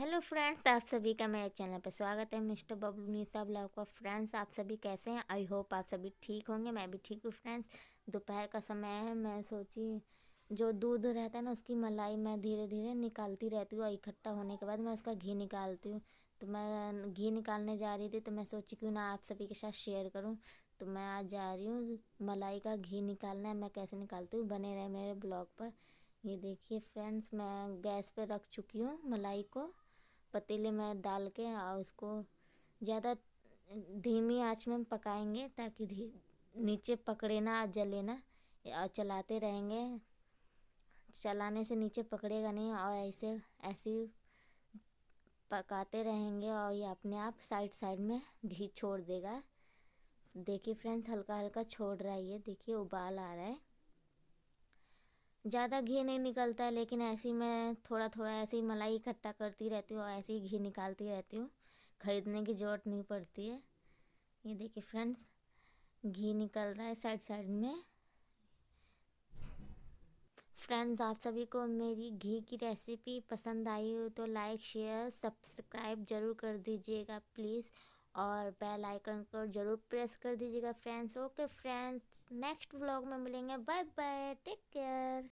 hello friends आप सभी का मेरे चैनल पर स्वागत है मिस्टर बबलू निशा ब्लॉग का फ्रेंड्स आप सभी कैसे हैं आई होप आप सभी ठीक होंगे मैं भी ठीक हूँ फ्रेंड्स दोपहर का समय है मैं सोची जो दूध रहता है ना उसकी मलाई मैं धीरे धीरे निकालती रहती हूँ और इकट्ठा होने के बाद मैं उसका घी निकालती हूँ तो मैं घी निकालने जा रही थी तो मैं सोची क्यों ना आप सभी के साथ शेयर करूँ तो मैं आज जा रही हूँ मलाई का घी निकालना है मैं कैसे निकालती हूँ बने रहे मेरे ब्लॉग पर ये देखिए फ्रेंड्स मैं गैस पे रख चुकी हूँ मलाई को पतीले में डाल के और उसको ज़्यादा धीमी आँच में पकाएंगे ताकि नीचे पकड़े ना जले ना और चलाते रहेंगे चलाने से नीचे पकड़ेगा नहीं और ऐसे ऐसे पकाते रहेंगे और ये अपने आप साइड साइड में घी छोड़ देगा देखिए फ्रेंड्स हल्का हल्का छोड़ रहा है ये देखिए उबाल आ रहा है ज़्यादा घी नहीं निकलता है लेकिन ऐसे ही मैं थोड़ा थोड़ा ऐसे ही मलाई इकट्ठा करती रहती हूँ और ऐसे ही घी निकालती रहती हूँ ख़रीदने की ज़रूरत नहीं पड़ती है ये देखिए फ्रेंड्स घी निकल रहा है साइड साइड में फ्रेंड्स आप सभी को मेरी घी की रेसिपी पसंद आई हो तो लाइक शेयर सब्सक्राइब ज़रूर कर दीजिएगा प्लीज़ और बेल आइकन को ज़रूर प्रेस कर दीजिएगा friends okay friends next vlog में मिलेंगे बाय बाय टेक केयर